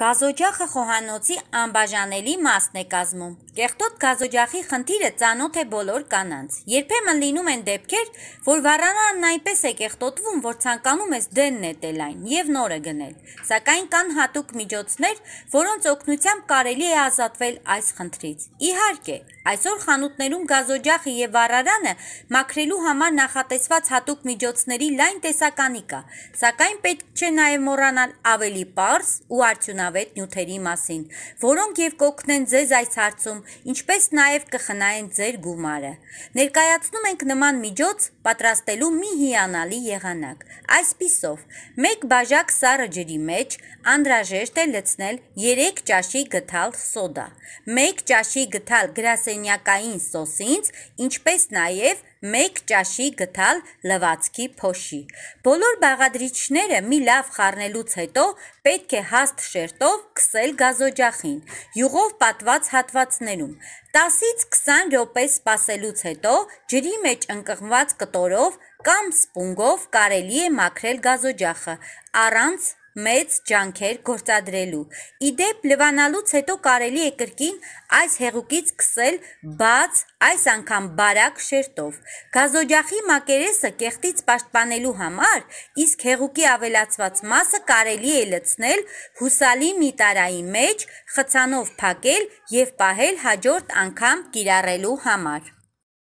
Գազօջախը խոհանոցի անբաժանելի մասն է կազմում։ Կեղտոտ գազօջախի խնդիրը ծանոթ է բոլոր կանանց։ Երբեմն լինում են դեպքեր, որ վառարանն այնպես է կեղտոտվում, որ ցանկանում ես դեն նետել այն եւ նորը գնել։ Սակայն կան հատուկ միջոցներ, որոնց օգնությամբ կարելի է ազատվել այս խնդրից։ Իհարկե, այսօր խանութներում գազօջախը եւ վառարանը մաքրելու համար նախատեսված հատուկ միջոցների լայն տեսականի կա, սակայն պետք չէ նաեւ մոռանալ ավելի པարզ ու արդյունավետ նյութերի մասին, որոնք եւ կօգնեն ձեզ այս հարցում ինչպես նաև կխնայեն ձեր գումարը։ Ներկայացնում ենք նման միջոց պատրաստելու մի հիանալի եղանակ։ Այսպիսով, մեկ բաժակ սառը ջրի մեջ անհրաժեշտ է լցնել 3 ճաշի գթալ սոդա, 1 ճաշի գթալ գրասենյակային սոսինց, ինչպես նաև մեկ ճաշի գտալ լվացքի փոշի։ Բոլոր բաղադրիչները մի լավ խառնելուց հետո պետք է հաստ շերտով քսել գազօջախին, յուղով պատված հատվածներում։ 10-ից 20 րոպե սպասելուց հետո ջրի մեջ ընկղմված կտորով կամ սպունգով կարելի է մաքրել գազօջախը առանց մեծ ջանքեր գործադրելու։ Իդեպ լվանալուց հետո կարելի է կրկին այս հեղուկից կսել բաց, այս անգամ բարակ շերտով։ Գազօջախի մակերեսը կեղտից պաշտպանելու համար, իսկ հեղուկի ավելացված մասը կարելի է լցնել հուսալի միտարայի մեջ, խցանով փակել եւ պահել հաջորդ անգամ կիրառելու համար։